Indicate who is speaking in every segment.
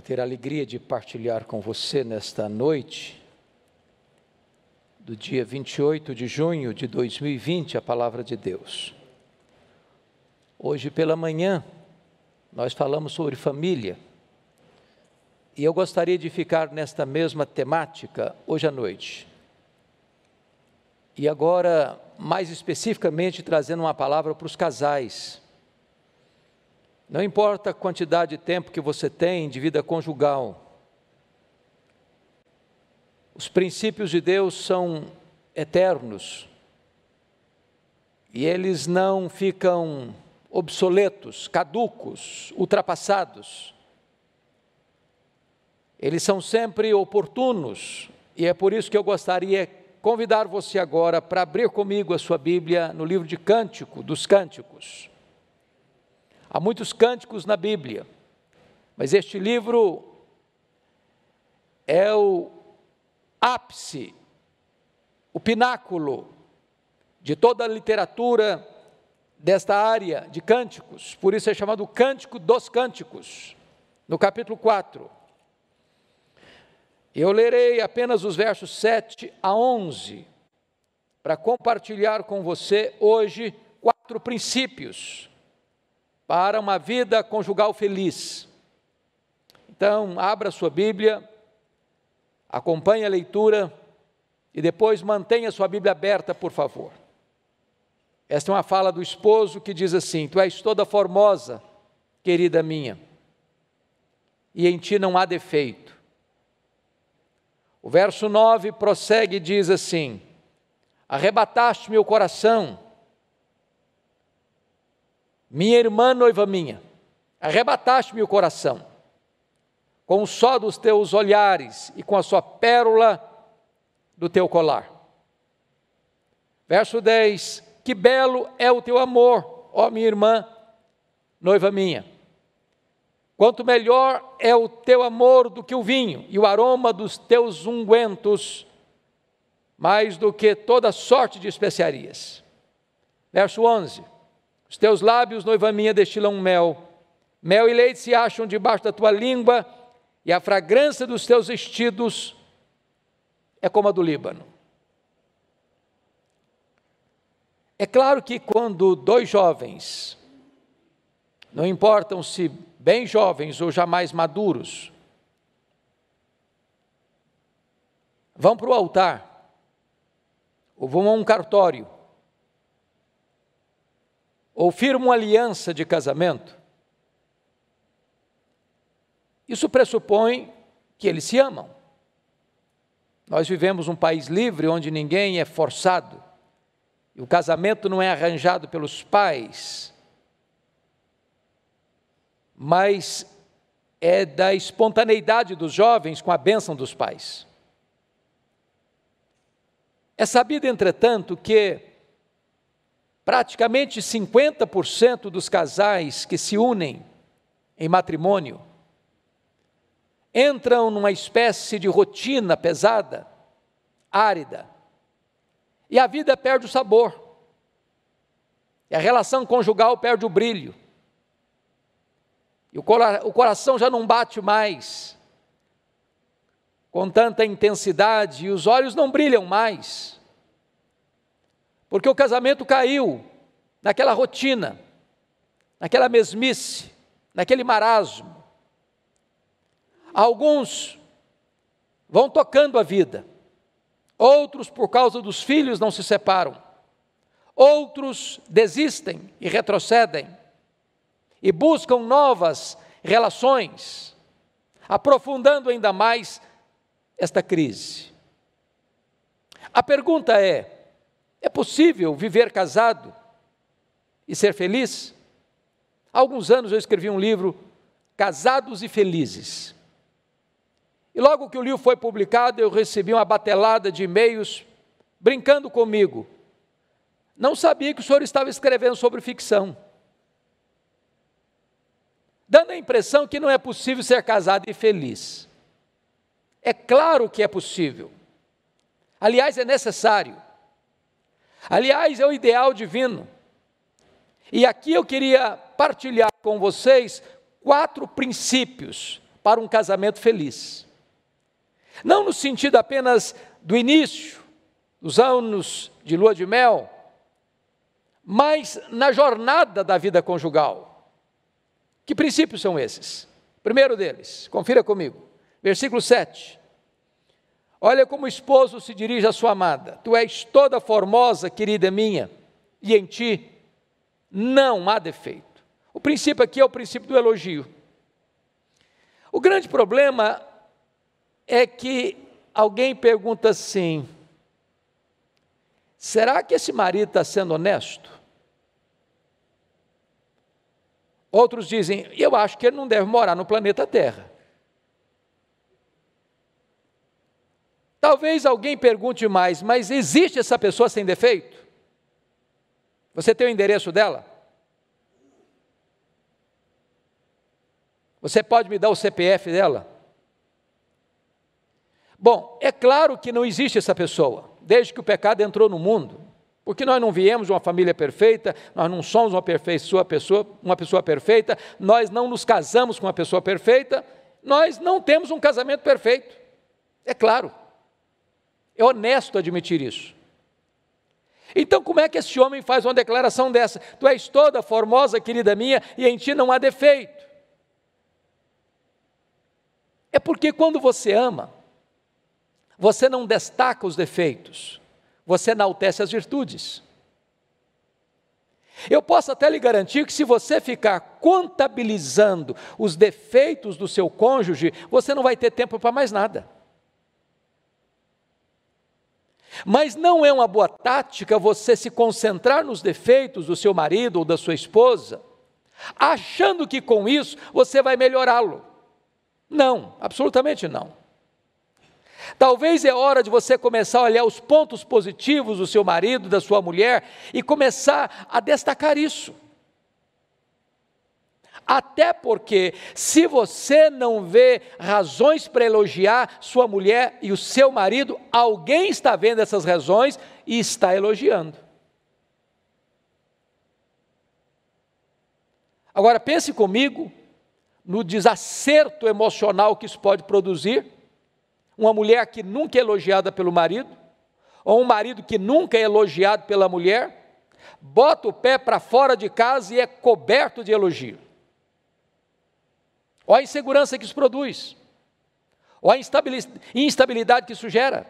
Speaker 1: quero ter a alegria de partilhar com você nesta noite, do dia 28 de junho de 2020, a palavra de Deus. Hoje pela manhã, nós falamos sobre família, e eu gostaria de ficar nesta mesma temática hoje à noite. E agora, mais especificamente, trazendo uma palavra para os casais não importa a quantidade de tempo que você tem de vida conjugal, os princípios de Deus são eternos e eles não ficam obsoletos, caducos, ultrapassados. Eles são sempre oportunos e é por isso que eu gostaria convidar você agora para abrir comigo a sua Bíblia no livro de Cântico dos Cânticos. Há muitos cânticos na Bíblia, mas este livro é o ápice, o pináculo de toda a literatura desta área de cânticos, por isso é chamado Cântico dos Cânticos, no capítulo 4. Eu lerei apenas os versos 7 a 11, para compartilhar com você hoje quatro princípios para uma vida conjugal feliz. Então, abra sua Bíblia, acompanhe a leitura e depois mantenha sua Bíblia aberta, por favor. Esta é uma fala do esposo que diz assim: Tu és toda formosa, querida minha, e em ti não há defeito. O verso 9 prossegue e diz assim: Arrebataste meu coração, minha irmã, noiva minha, arrebataste-me o coração. Com o só dos teus olhares e com a sua pérola do teu colar. Verso 10: Que belo é o teu amor, ó minha irmã, noiva minha. Quanto melhor é o teu amor do que o vinho e o aroma dos teus ungüentos, mais do que toda sorte de especiarias. Verso 11: os teus lábios, noiva minha, destilam mel. Mel e leite se acham debaixo da tua língua, e a fragrância dos teus vestidos é como a do Líbano. É claro que quando dois jovens, não importam se bem jovens ou jamais maduros, vão para o altar, ou vão a um cartório, ou firmam aliança de casamento, isso pressupõe que eles se amam. Nós vivemos um país livre onde ninguém é forçado. E o casamento não é arranjado pelos pais, mas é da espontaneidade dos jovens com a bênção dos pais. É sabido, entretanto, que Praticamente 50% dos casais que se unem em matrimônio entram numa espécie de rotina pesada, árida, e a vida perde o sabor, e a relação conjugal perde o brilho, e o, o coração já não bate mais com tanta intensidade, e os olhos não brilham mais porque o casamento caiu naquela rotina, naquela mesmice, naquele marasmo. Alguns vão tocando a vida, outros, por causa dos filhos, não se separam, outros desistem e retrocedem e buscam novas relações, aprofundando ainda mais esta crise. A pergunta é: é possível viver casado e ser feliz? Há alguns anos eu escrevi um livro, Casados e Felizes. E logo que o livro foi publicado, eu recebi uma batelada de e-mails brincando comigo. Não sabia que o senhor estava escrevendo sobre ficção. Dando a impressão que não é possível ser casado e feliz. É claro que é possível. Aliás, é necessário. Aliás, é o ideal divino. E aqui eu queria partilhar com vocês quatro princípios para um casamento feliz. Não no sentido apenas do início, dos anos de lua de mel, mas na jornada da vida conjugal. Que princípios são esses? Primeiro deles, confira comigo, versículo 7. Olha como o esposo se dirige à sua amada: Tu és toda formosa, querida minha, e em ti não há defeito. O princípio aqui é o princípio do elogio. O grande problema é que alguém pergunta assim: será que esse marido está sendo honesto? Outros dizem: eu acho que ele não deve morar no planeta Terra. Talvez alguém pergunte mais, mas existe essa pessoa sem defeito? Você tem o endereço dela? Você pode me dar o CPF dela? Bom, é claro que não existe essa pessoa, desde que o pecado entrou no mundo. Porque nós não viemos de uma família perfeita, nós não somos uma, pessoa, uma pessoa perfeita, nós não nos casamos com uma pessoa perfeita, nós não temos um casamento perfeito. É claro. É honesto admitir isso. Então, como é que esse homem faz uma declaração dessa? Tu és toda formosa, querida minha, e em ti não há defeito. É porque quando você ama, você não destaca os defeitos, você enaltece as virtudes. Eu posso até lhe garantir que se você ficar contabilizando os defeitos do seu cônjuge, você não vai ter tempo para mais nada. Mas não é uma boa tática você se concentrar nos defeitos do seu marido ou da sua esposa, achando que com isso você vai melhorá-lo. Não, absolutamente não. Talvez é hora de você começar a olhar os pontos positivos do seu marido, da sua mulher e começar a destacar isso. Até porque, se você não vê razões para elogiar sua mulher e o seu marido, alguém está vendo essas razões e está elogiando. Agora, pense comigo no desacerto emocional que isso pode produzir. Uma mulher que nunca é elogiada pelo marido, ou um marido que nunca é elogiado pela mulher, bota o pé para fora de casa e é coberto de elogio. Olha a insegurança que isso produz. Olha a instabilidade que isso gera.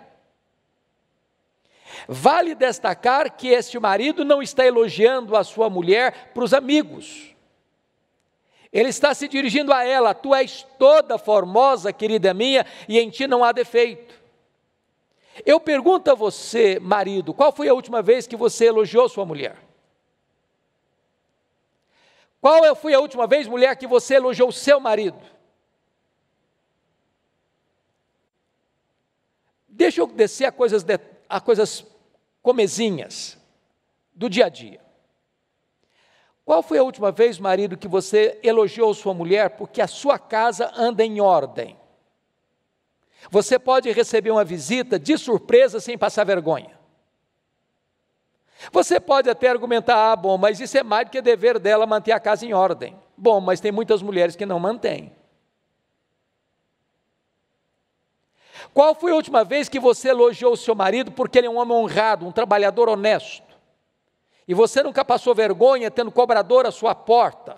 Speaker 1: Vale destacar que este marido não está elogiando a sua mulher para os amigos. Ele está se dirigindo a ela: Tu és toda formosa, querida minha, e em ti não há defeito. Eu pergunto a você, marido, qual foi a última vez que você elogiou sua mulher? Qual eu fui a última vez, mulher, que você elogiou seu marido? Deixa eu descer a coisas, de, a coisas comezinhas do dia a dia. Qual foi a última vez, marido, que você elogiou sua mulher porque a sua casa anda em ordem? Você pode receber uma visita de surpresa sem passar vergonha. Você pode até argumentar: ah, bom, mas isso é mais do que dever dela manter a casa em ordem. Bom, mas tem muitas mulheres que não mantêm. Qual foi a última vez que você elogiou o seu marido porque ele é um homem honrado, um trabalhador honesto? E você nunca passou vergonha tendo cobrador à sua porta?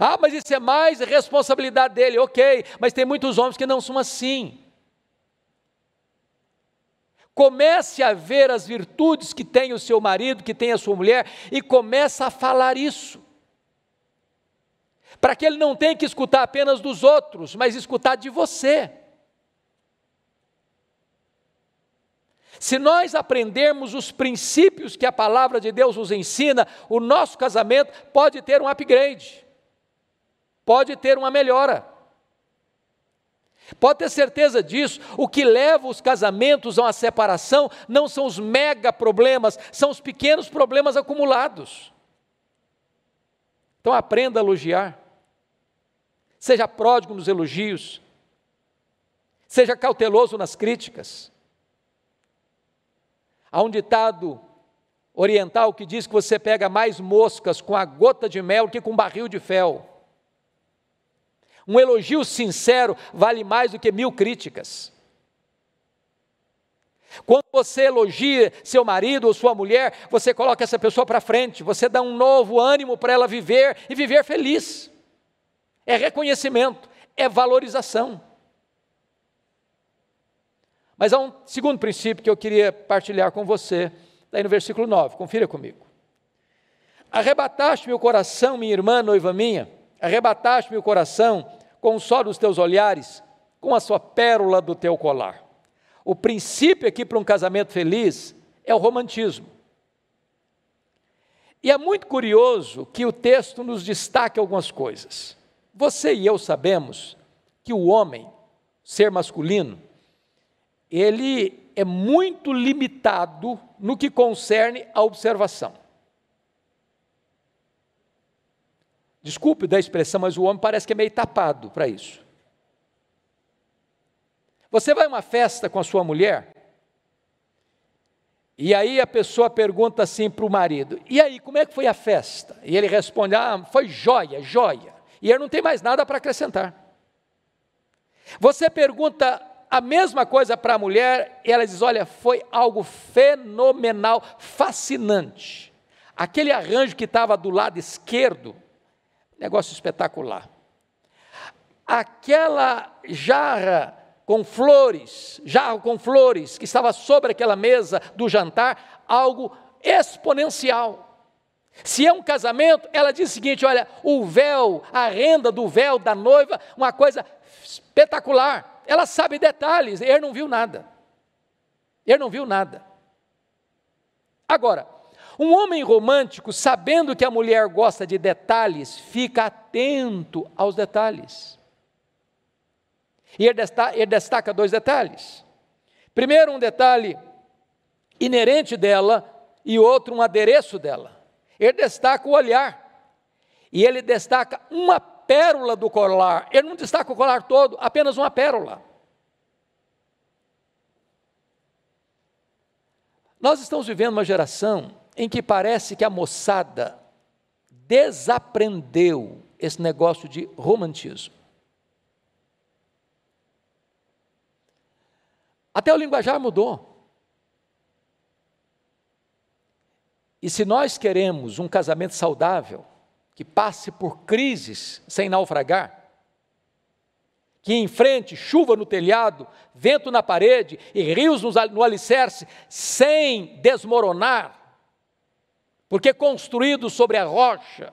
Speaker 1: Ah, mas isso é mais responsabilidade dele, ok, mas tem muitos homens que não são assim. Comece a ver as virtudes que tem o seu marido, que tem a sua mulher, e começa a falar isso. Para que ele não tenha que escutar apenas dos outros, mas escutar de você. Se nós aprendermos os princípios que a palavra de Deus nos ensina, o nosso casamento pode ter um upgrade, pode ter uma melhora. Pode ter certeza disso. O que leva os casamentos a uma separação não são os mega problemas, são os pequenos problemas acumulados. Então aprenda a elogiar. Seja pródigo nos elogios. Seja cauteloso nas críticas. Há um ditado oriental que diz que você pega mais moscas com a gota de mel que com um barril de fel. Um elogio sincero vale mais do que mil críticas. Quando você elogia seu marido ou sua mulher, você coloca essa pessoa para frente, você dá um novo ânimo para ela viver e viver feliz. É reconhecimento, é valorização. Mas há um segundo princípio que eu queria partilhar com você, daí no versículo 9, confira comigo. Arrebataste meu coração, minha irmã, noiva minha Arrebataste-me o coração com o só dos teus olhares, com a sua pérola do teu colar. O princípio aqui para um casamento feliz é o romantismo. E é muito curioso que o texto nos destaque algumas coisas. Você e eu sabemos que o homem, ser masculino, ele é muito limitado no que concerne à observação. Desculpe da expressão, mas o homem parece que é meio tapado para isso. Você vai a uma festa com a sua mulher, e aí a pessoa pergunta assim para o marido: E aí, como é que foi a festa? E ele responde: Ah, foi joia, joia. E ele não tem mais nada para acrescentar. Você pergunta a mesma coisa para a mulher, e ela diz: Olha, foi algo fenomenal, fascinante. Aquele arranjo que estava do lado esquerdo Negócio espetacular. Aquela jarra com flores, jarro com flores, que estava sobre aquela mesa do jantar, algo exponencial. Se é um casamento, ela diz o seguinte: olha, o véu, a renda do véu da noiva, uma coisa espetacular. Ela sabe detalhes, ele não viu nada. Ele não viu nada. Agora, um homem romântico, sabendo que a mulher gosta de detalhes, fica atento aos detalhes. E ele destaca dois detalhes. Primeiro, um detalhe inerente dela, e outro, um adereço dela. Ele destaca o olhar. E ele destaca uma pérola do colar. Ele não destaca o colar todo, apenas uma pérola. Nós estamos vivendo uma geração em que parece que a moçada desaprendeu esse negócio de romantismo. Até o linguajar mudou. E se nós queremos um casamento saudável, que passe por crises sem naufragar, que enfrente chuva no telhado, vento na parede e rios no alicerce sem desmoronar, porque é construídos sobre a rocha.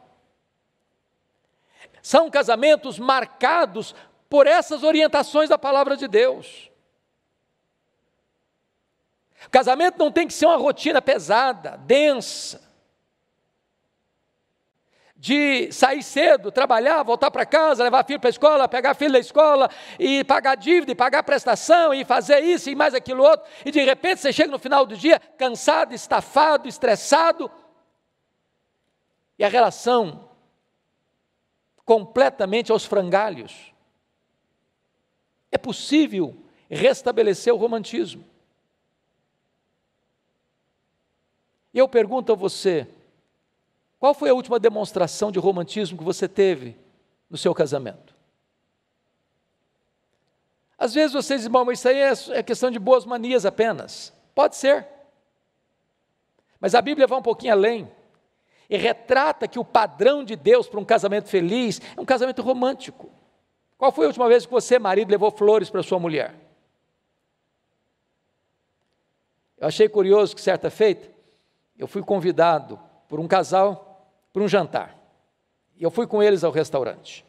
Speaker 1: São casamentos marcados por essas orientações da palavra de Deus. Casamento não tem que ser uma rotina pesada, densa, de sair cedo, trabalhar, voltar para casa, levar filho para a escola, pegar filho da escola e pagar dívida, e pagar prestação e fazer isso e mais aquilo outro, e de repente você chega no final do dia cansado, estafado, estressado, e a relação completamente aos frangalhos. É possível restabelecer o romantismo. E eu pergunto a você: qual foi a última demonstração de romantismo que você teve no seu casamento? Às vezes vocês dizem, mas isso aí é, é questão de boas manias apenas. Pode ser. Mas a Bíblia vai um pouquinho além e retrata que o padrão de Deus para um casamento feliz é um casamento romântico. Qual foi a última vez que você, marido, levou flores para sua mulher? Eu achei curioso que certa feita eu fui convidado por um casal para um jantar. E eu fui com eles ao restaurante.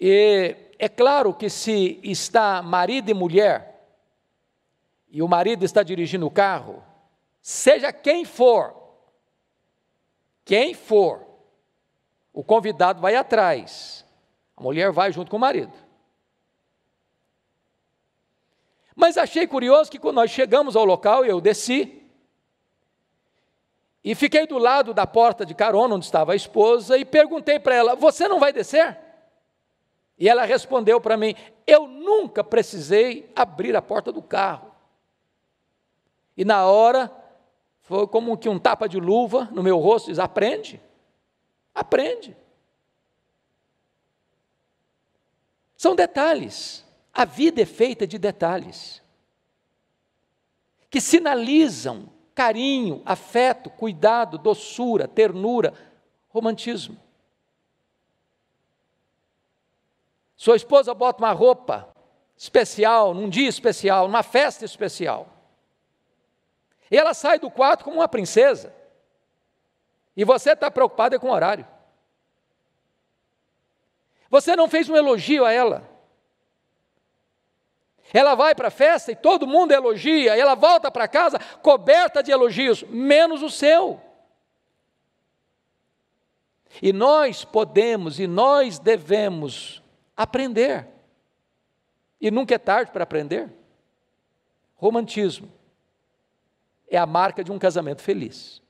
Speaker 1: E é claro que se está marido e mulher e o marido está dirigindo o carro, seja quem for, quem for, o convidado vai atrás. A mulher vai junto com o marido. Mas achei curioso que quando nós chegamos ao local, eu desci e fiquei do lado da porta de carona onde estava a esposa e perguntei para ela: Você não vai descer? E ela respondeu para mim: Eu nunca precisei abrir a porta do carro. E na hora foi como que um tapa de luva no meu rosto diz: aprende, aprende. São detalhes. A vida é feita de detalhes que sinalizam carinho, afeto, cuidado, doçura, ternura, romantismo. Sua esposa bota uma roupa especial, num dia especial, numa festa especial. E ela sai do quarto como uma princesa. E você está preocupada com o horário. Você não fez um elogio a ela. Ela vai para a festa e todo mundo elogia, e ela volta para casa coberta de elogios, menos o seu. E nós podemos e nós devemos aprender. E nunca é tarde para aprender. Romantismo é a marca de um casamento feliz.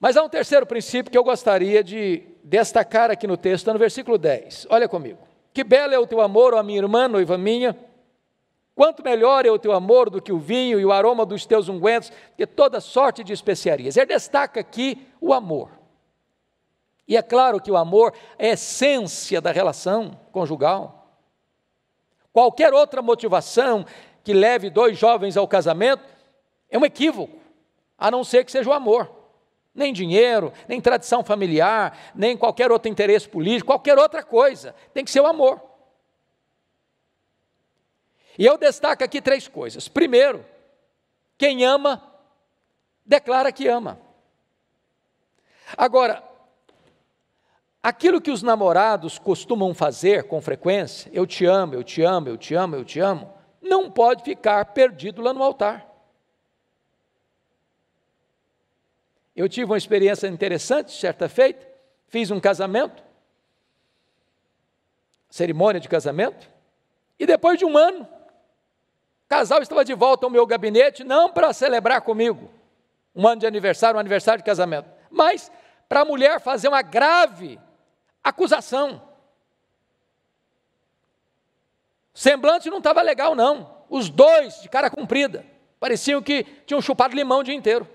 Speaker 1: Mas há um terceiro princípio que eu gostaria de destacar aqui no texto, no versículo 10. Olha comigo. Que belo é o teu amor, ó minha irmã, noiva minha. Quanto melhor é o teu amor do que o vinho e o aroma dos teus ungüentos, que toda sorte de especiarias. Ele destaca aqui o amor. E é claro que o amor é a essência da relação conjugal. Qualquer outra motivação que leve dois jovens ao casamento é um equívoco, a não ser que seja o amor. Nem dinheiro, nem tradição familiar, nem qualquer outro interesse político, qualquer outra coisa. Tem que ser o amor. E eu destaco aqui três coisas. Primeiro, quem ama, declara que ama. Agora, Aquilo que os namorados costumam fazer com frequência, eu te amo, eu te amo, eu te amo, eu te amo, não pode ficar perdido lá no altar. Eu tive uma experiência interessante, certa feita, fiz um casamento, cerimônia de casamento, e depois de um ano, o casal estava de volta ao meu gabinete, não para celebrar comigo um ano de aniversário, um aniversário de casamento, mas para a mulher fazer uma grave acusação. semblante não estava legal, não. Os dois, de cara comprida, pareciam que tinham chupado limão o dia inteiro.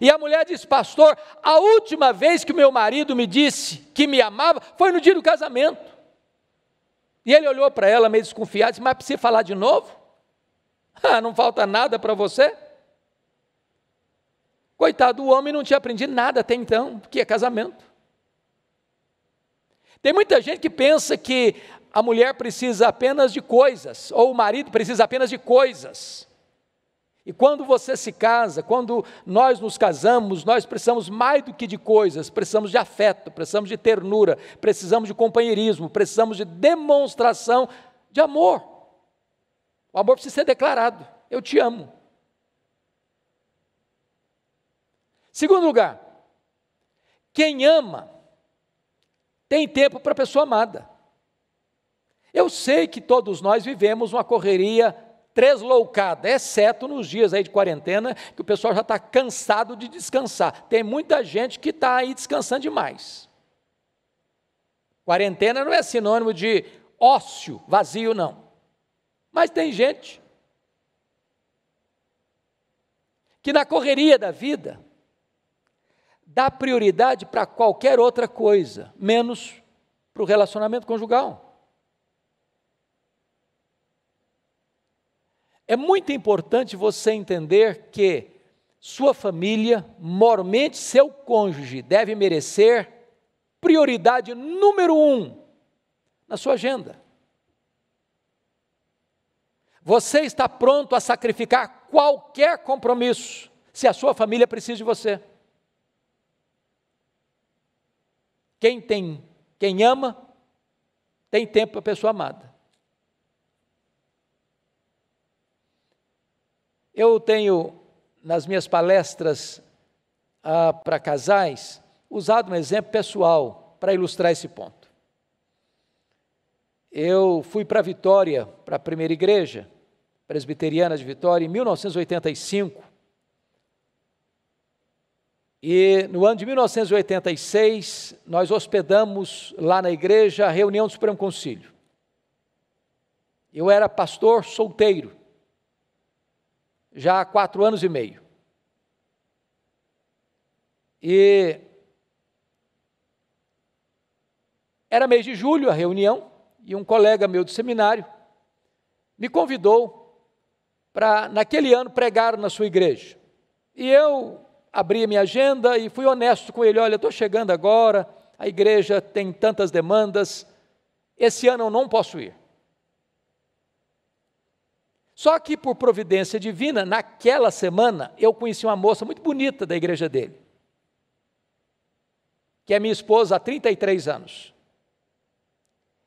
Speaker 1: E a mulher disse: Pastor, a última vez que meu marido me disse que me amava foi no dia do casamento. E ele olhou para ela meio desconfiado e disse: Mas precisa falar de novo? Ah, não falta nada para você? Coitado, o homem não tinha aprendido nada até então, que é casamento. Tem muita gente que pensa que a mulher precisa apenas de coisas, ou o marido precisa apenas de coisas. E quando você se casa, quando nós nos casamos, nós precisamos mais do que de coisas, precisamos de afeto, precisamos de ternura, precisamos de companheirismo, precisamos de demonstração de amor. O amor precisa ser declarado: eu te amo. Segundo lugar, quem ama tem tempo para a pessoa amada. Eu sei que todos nós vivemos uma correria tresloucada, exceto nos dias aí de quarentena, que o pessoal já está cansado de descansar. Tem muita gente que está aí descansando demais. Quarentena não é sinônimo de ócio, vazio, não. Mas tem gente que na correria da vida dá prioridade para qualquer outra coisa, menos para o relacionamento conjugal. É muito importante você entender que sua família, mormente seu cônjuge, deve merecer prioridade número um na sua agenda. Você está pronto a sacrificar qualquer compromisso se a sua família precisa de você. Quem tem, quem ama, tem tempo para a pessoa amada. Eu tenho nas minhas palestras ah, para casais usado um exemplo pessoal para ilustrar esse ponto. Eu fui para Vitória, para a primeira igreja presbiteriana de Vitória, em 1985 e no ano de 1986, nós hospedamos lá na igreja a reunião do Supremo Concílio. Eu era pastor solteiro, já há quatro anos e meio. E era mês de julho a reunião, e um colega meu do seminário me convidou para, naquele ano, pregar na sua igreja. E eu abri minha agenda e fui honesto com ele: olha, estou chegando agora, a igreja tem tantas demandas, esse ano eu não posso ir. Só que, por providência divina, naquela semana eu conheci uma moça muito bonita da igreja dele, que é minha esposa há 33 anos.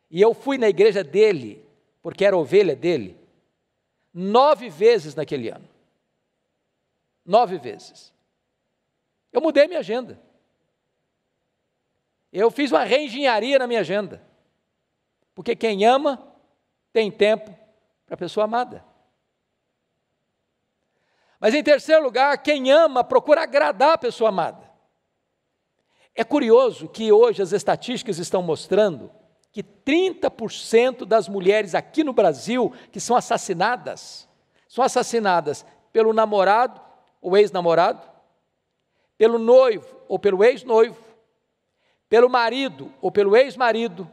Speaker 1: E eu fui na igreja dele, porque era ovelha dele, nove vezes naquele ano. Nove vezes. Eu mudei minha agenda. Eu fiz uma reengenharia na minha agenda. Porque quem ama tem tempo para a pessoa amada. Mas em terceiro lugar, quem ama procura agradar a pessoa amada. É curioso que hoje as estatísticas estão mostrando que 30% das mulheres aqui no Brasil que são assassinadas, são assassinadas pelo namorado ou ex-namorado, pelo noivo ou pelo ex-noivo, pelo marido ou pelo ex-marido,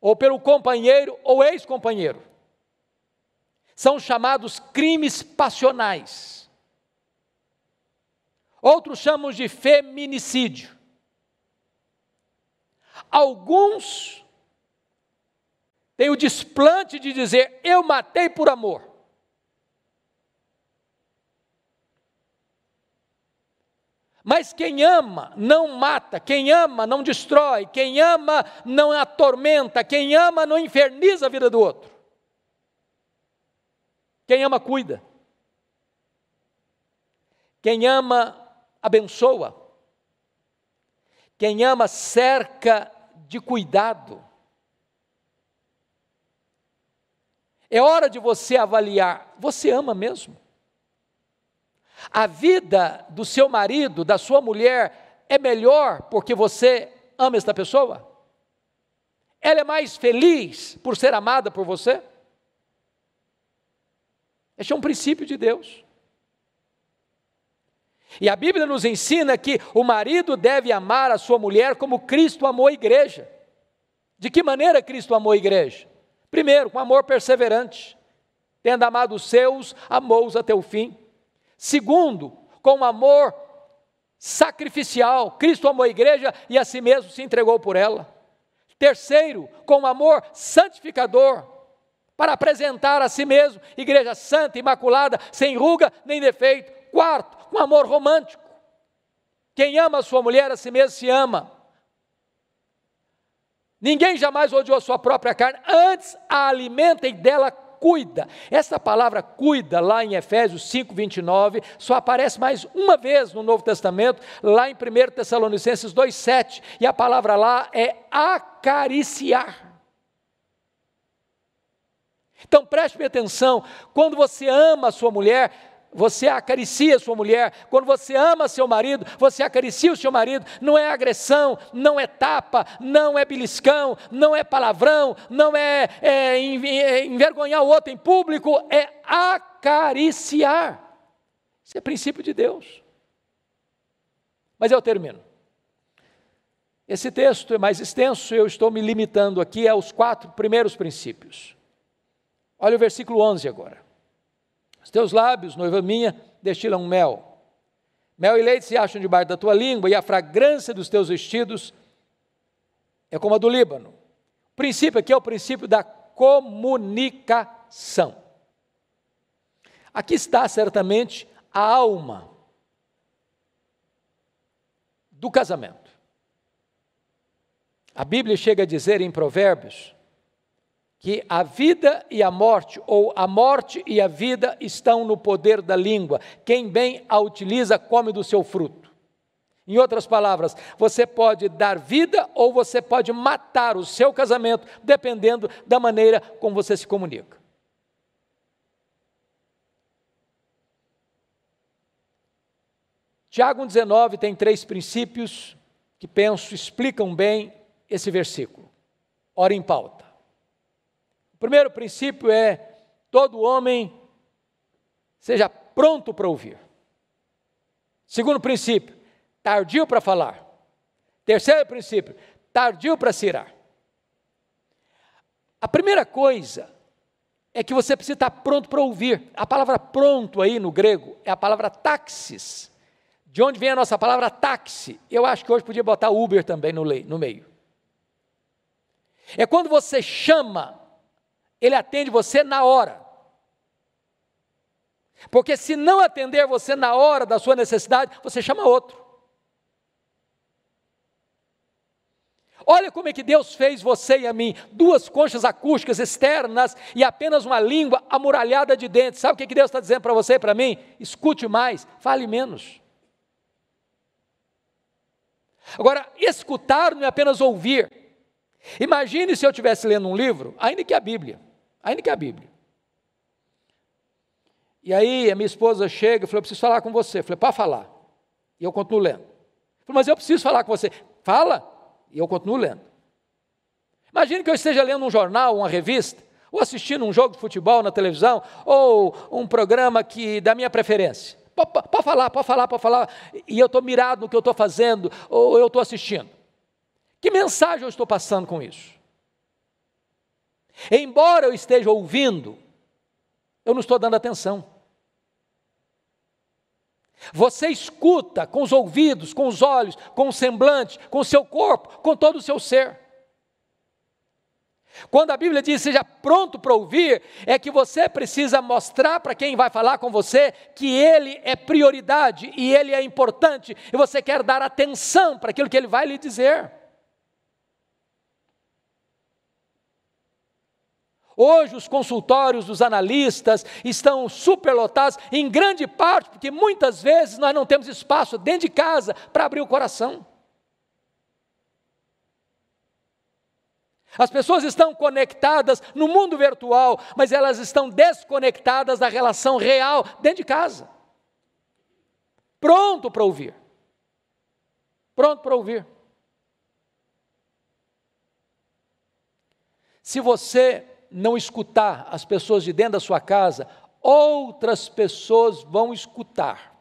Speaker 1: ou pelo companheiro ou ex-companheiro. São chamados crimes passionais. Outros chamam de feminicídio. Alguns têm o desplante de dizer: eu matei por amor. Mas quem ama não mata, quem ama não destrói, quem ama não atormenta, quem ama não inferniza a vida do outro. Quem ama cuida. Quem ama abençoa. Quem ama cerca de cuidado. É hora de você avaliar: você ama mesmo? A vida do seu marido, da sua mulher, é melhor porque você ama esta pessoa? Ela é mais feliz por ser amada por você? Este é um princípio de Deus. E a Bíblia nos ensina que o marido deve amar a sua mulher como Cristo amou a igreja. De que maneira Cristo amou a igreja? Primeiro, com amor perseverante. Tendo amado os seus, amou-os até o fim. Segundo, com amor sacrificial, Cristo amou a igreja e a si mesmo se entregou por ela. Terceiro, com amor santificador, para apresentar a si mesmo igreja santa, imaculada, sem ruga nem defeito. Quarto, com amor romântico. Quem ama a sua mulher a si mesmo se ama. Ninguém jamais odiou a sua própria carne, antes a alimentem dela cuida. Essa palavra cuida, lá em Efésios 5, 29, só aparece mais uma vez no Novo Testamento, lá em 1 Tessalonicenses 2, 7. E a palavra lá é acariciar. Então preste atenção, quando você ama a sua mulher, você acaricia sua mulher, quando você ama seu marido, você acaricia o seu marido, não é agressão, não é tapa, não é beliscão, não é palavrão, não é, é, é envergonhar o outro em público, é acariciar. Isso é princípio de Deus. Mas eu termino. Esse texto é mais extenso, eu estou me limitando aqui aos quatro primeiros princípios. Olha o versículo 11 agora. Os teus lábios, noiva minha, destilam mel. Mel e leite se acham debaixo da tua língua, e a fragrância dos teus vestidos é como a do Líbano. O princípio aqui é o princípio da comunicação. Aqui está certamente a alma do casamento. A Bíblia chega a dizer em Provérbios que a vida e a morte, ou a morte e a vida, estão no poder da língua. Quem bem a utiliza, come do seu fruto. Em outras palavras, você pode dar vida ou você pode matar o seu casamento, dependendo da maneira como você se comunica. Tiago 19 tem três princípios que penso explicam bem esse versículo. Ora em pauta. O primeiro princípio é: todo homem seja pronto para ouvir. Segundo princípio, tardio para falar. Terceiro princípio, tardio para se irar. A primeira coisa é que você precisa estar pronto para ouvir. A palavra pronto aí no grego é a palavra táxis. De onde vem a nossa palavra táxi? Eu acho que hoje podia botar Uber também no meio. É quando você chama ele atende você na hora. Porque se não atender você na hora da sua necessidade, você chama outro. Olha como é que Deus fez você e a mim: duas conchas acústicas externas e apenas uma língua amuralhada de dentes. Sabe o que, é que Deus está dizendo para você e para mim? Escute mais, fale menos. Agora, escutar não é apenas ouvir. Imagine se eu estivesse lendo um livro, ainda que a Bíblia ainda que a Bíblia. E aí a minha esposa chega e falou: Eu preciso falar com você. Eu falei: Para falar. E eu continuo lendo. Eu falei, Mas eu preciso falar com você. Fala. E eu continuo lendo. Imagine que eu esteja lendo um jornal, uma revista, ou assistindo um jogo de futebol na televisão, ou um programa que da minha preferência. Pode falar, pode falar, pode falar. E eu estou mirado no que eu estou fazendo, ou eu estou assistindo. Que mensagem eu estou passando com isso? Embora eu esteja ouvindo, eu não estou dando atenção. Você escuta com os ouvidos, com os olhos, com o semblante, com o seu corpo, com todo o seu ser. Quando a Bíblia diz seja pronto para ouvir, é que você precisa mostrar para quem vai falar com você que ele é prioridade e ele é importante e você quer dar atenção para aquilo que ele vai lhe dizer. Hoje os consultórios dos analistas estão superlotados, em grande parte porque muitas vezes nós não temos espaço dentro de casa para abrir o coração. As pessoas estão conectadas no mundo virtual, mas elas estão desconectadas da relação real dentro de casa. Pronto para ouvir. Pronto para ouvir. Se você não escutar as pessoas de dentro da sua casa, outras pessoas vão escutar.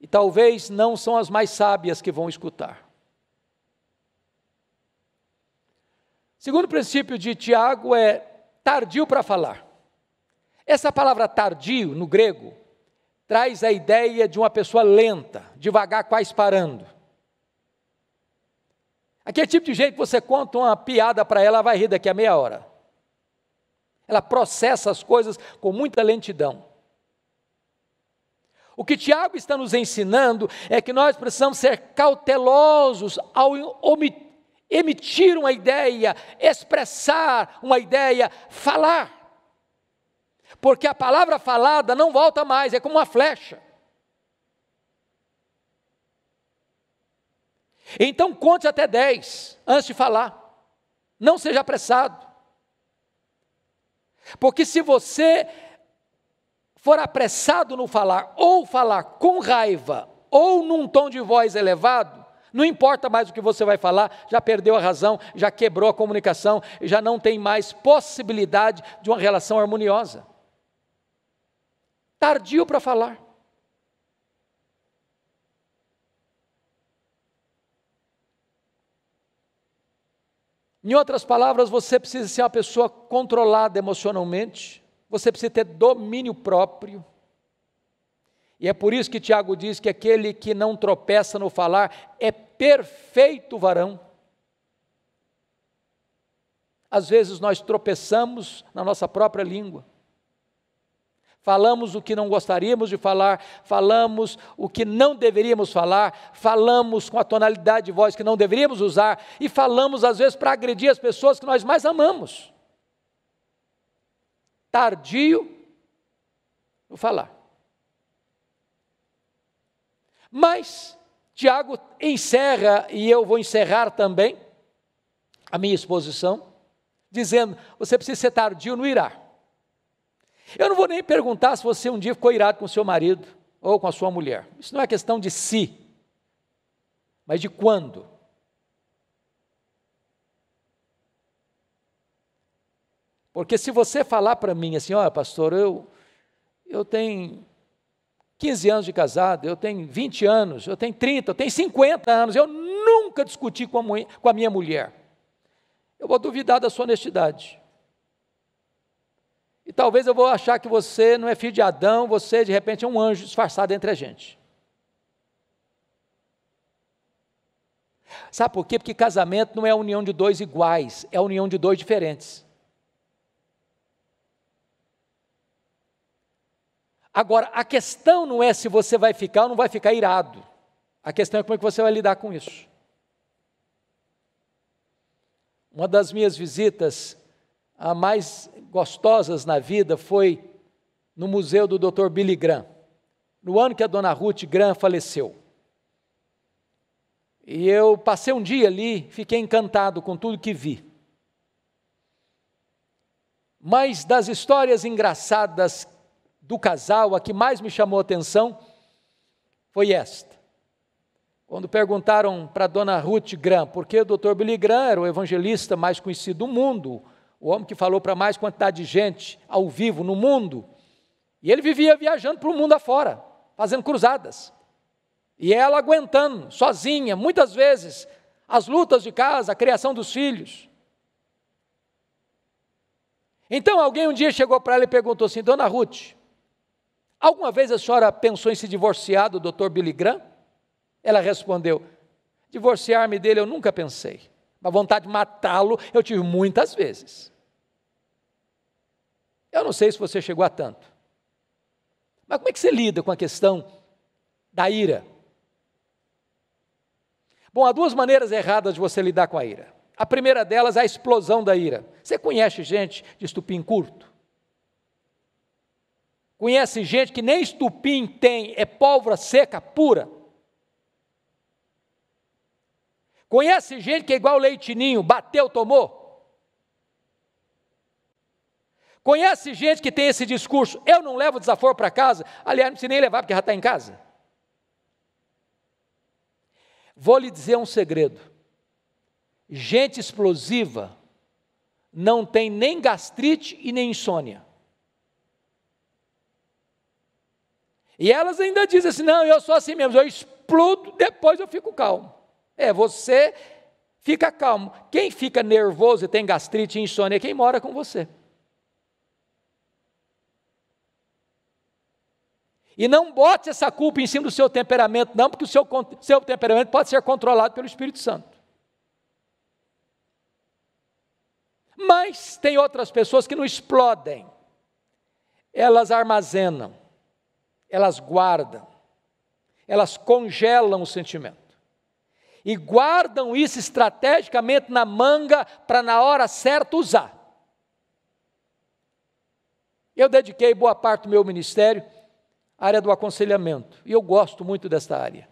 Speaker 1: E talvez não são as mais sábias que vão escutar. Segundo princípio de Tiago é tardio para falar. Essa palavra tardio, no grego, traz a ideia de uma pessoa lenta, devagar, quase parando. Aquele tipo de jeito que você conta uma piada para ela, ela vai rir daqui a meia hora. Ela processa as coisas com muita lentidão. O que Tiago está nos ensinando é que nós precisamos ser cautelosos ao emitir uma ideia, expressar uma ideia, falar. Porque a palavra falada não volta mais, é como uma flecha. Então conte até 10 antes de falar. Não seja apressado. Porque se você for apressado no falar, ou falar com raiva, ou num tom de voz elevado, não importa mais o que você vai falar, já perdeu a razão, já quebrou a comunicação, já não tem mais possibilidade de uma relação harmoniosa. Tardio para falar. Em outras palavras, você precisa ser uma pessoa controlada emocionalmente, você precisa ter domínio próprio. E é por isso que Tiago diz que aquele que não tropeça no falar é perfeito varão. Às vezes nós tropeçamos na nossa própria língua. Falamos o que não gostaríamos de falar, falamos o que não deveríamos falar, falamos com a tonalidade de voz que não deveríamos usar e falamos às vezes para agredir as pessoas que nós mais amamos. Tardio no falar. Mas Tiago encerra, e eu vou encerrar também a minha exposição, dizendo: você precisa ser tardio no irar. Eu não vou nem perguntar se você um dia ficou irado com seu marido ou com a sua mulher. Isso não é questão de si, mas de quando. Porque se você falar para mim assim, olha pastor, eu, eu tenho 15 anos de casado, eu tenho 20 anos, eu tenho 30, eu tenho 50 anos, eu nunca discuti com a, com a minha mulher. Eu vou duvidar da sua honestidade. E talvez eu vou achar que você não é filho de Adão, você de repente é um anjo disfarçado entre a gente. Sabe por quê? Porque casamento não é a união de dois iguais, é a união de dois diferentes. Agora, a questão não é se você vai ficar ou não vai ficar irado. A questão é como é que você vai lidar com isso. Uma das minhas visitas a mais gostosas na vida foi no museu do Dr. Billy Graham, no ano que a dona Ruth Graham faleceu. E eu passei um dia ali, fiquei encantado com tudo que vi. Mas das histórias engraçadas do casal, a que mais me chamou a atenção foi esta. Quando perguntaram para a dona Ruth Graham por que o Dr. Billy Graham era o evangelista mais conhecido do mundo, o homem que falou para mais quantidade de gente ao vivo no mundo, e ele vivia viajando para o mundo afora, fazendo cruzadas. E ela aguentando, sozinha, muitas vezes, as lutas de casa, a criação dos filhos. Então alguém um dia chegou para ela e perguntou assim: Dona Ruth, alguma vez a senhora pensou em se divorciar do Dr. Billy Graham? Ela respondeu: Divorciar-me dele eu nunca pensei. A vontade de matá-lo eu tive muitas vezes. Eu não sei se você chegou a tanto. Mas como é que você lida com a questão da ira? Bom, há duas maneiras erradas de você lidar com a ira. A primeira delas é a explosão da ira. Você conhece gente de estupim curto? Conhece gente que nem estupim tem, é pólvora seca pura? Conhece gente que é igual leitinho, bateu, tomou? Conhece gente que tem esse discurso? Eu não levo desaforo para casa. Aliás, não precisa nem levar, porque já está em casa. Vou lhe dizer um segredo: gente explosiva não tem nem gastrite e nem insônia. E elas ainda dizem assim: não, eu sou assim mesmo, eu explodo, depois eu fico calmo. É, você fica calmo. Quem fica nervoso e tem gastrite e insônia é quem mora com você. E não bote essa culpa em cima do seu temperamento, não, porque o seu, seu temperamento pode ser controlado pelo Espírito Santo. Mas tem outras pessoas que não explodem, elas armazenam, elas guardam, elas congelam o sentimento. E guardam isso estrategicamente na manga para na hora certa usar. Eu dediquei boa parte do meu ministério área do aconselhamento, e eu gosto muito desta área.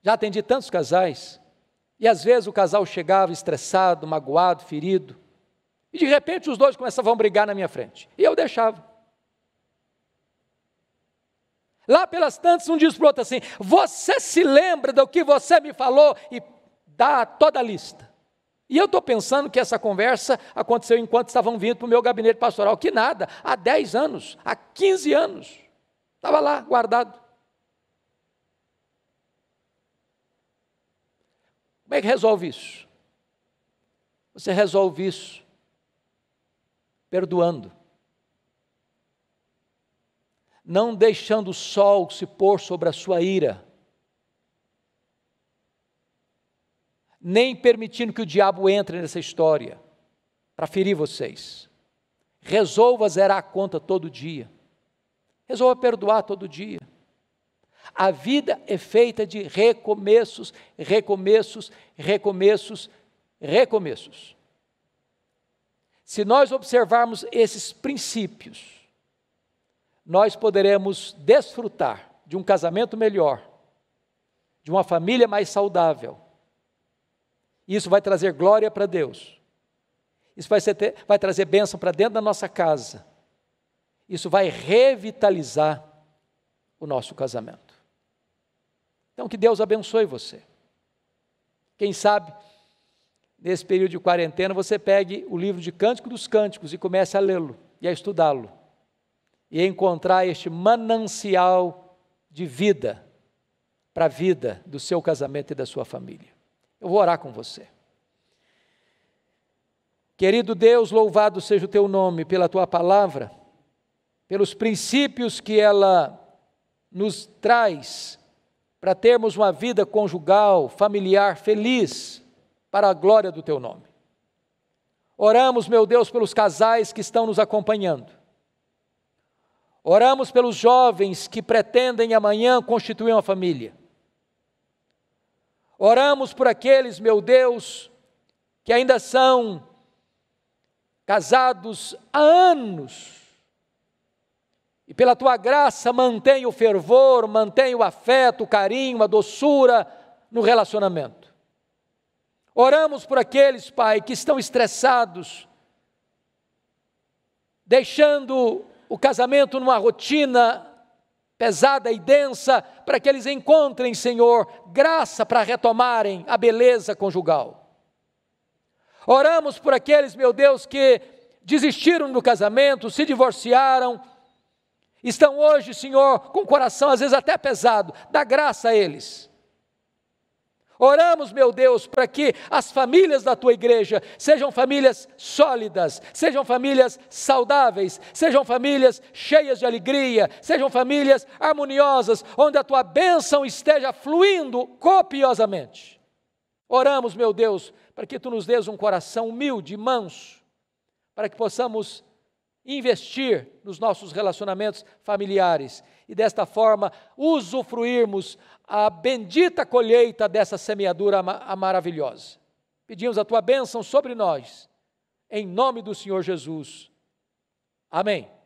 Speaker 1: Já atendi tantos casais, e às vezes o casal chegava estressado, magoado, ferido, e de repente os dois começavam a brigar na minha frente, e eu deixava. Lá pelas tantas, um diz para o outro assim: Você se lembra do que você me falou? E dá toda a lista. E eu estou pensando que essa conversa aconteceu enquanto estavam vindo para o meu gabinete pastoral, que nada, há 10 anos, há 15 anos, estava lá guardado. Como é que resolve isso? Você resolve isso perdoando, não deixando o sol se pôr sobre a sua ira nem permitindo que o diabo entre nessa história para ferir vocês. Resolva zerar a conta todo dia. Resolva perdoar todo dia. A vida é feita de recomeços, recomeços, recomeços, recomeços. Se nós observarmos esses princípios, nós poderemos desfrutar de um casamento melhor, de uma família mais saudável, isso vai trazer glória para Deus. Isso vai, ter, vai trazer bênção para dentro da nossa casa. Isso vai revitalizar o nosso casamento. Então, que Deus abençoe você. Quem sabe, nesse período de quarentena, você pegue o livro de Cântico dos Cânticos e comece a lê-lo e a estudá-lo. E a encontrar este manancial de vida para a vida do seu casamento e da sua família. Eu vou orar com você. Querido Deus, louvado seja o teu nome pela tua palavra, pelos princípios que ela nos traz para termos uma vida conjugal, familiar, feliz, para a glória do teu nome. Oramos, meu Deus, pelos casais que estão nos acompanhando. Oramos pelos jovens que pretendem amanhã constituir uma família. Oramos por aqueles, meu Deus, que ainda são casados há anos, e pela tua graça mantém o fervor, mantém o afeto, o carinho, a doçura no relacionamento. Oramos por aqueles, Pai, que estão estressados, deixando o casamento numa rotina pesada e densa, para que eles encontrem, Senhor, graça para retomarem a beleza conjugal. Oramos por aqueles, meu Deus, que desistiram do casamento, se divorciaram, estão hoje, Senhor, com o coração às vezes até pesado, dá graça a eles. Oramos, meu Deus, para que as famílias da tua igreja sejam famílias sólidas, sejam famílias saudáveis, sejam famílias cheias de alegria, sejam famílias harmoniosas, onde a tua bênção esteja fluindo copiosamente. Oramos, meu Deus, para que tu nos dês um coração humilde e manso, para que possamos investir nos nossos relacionamentos familiares e desta forma usufruirmos a bendita colheita dessa semeadura maravilhosa. Pedimos a tua bênção sobre nós, em nome do Senhor Jesus. Amém.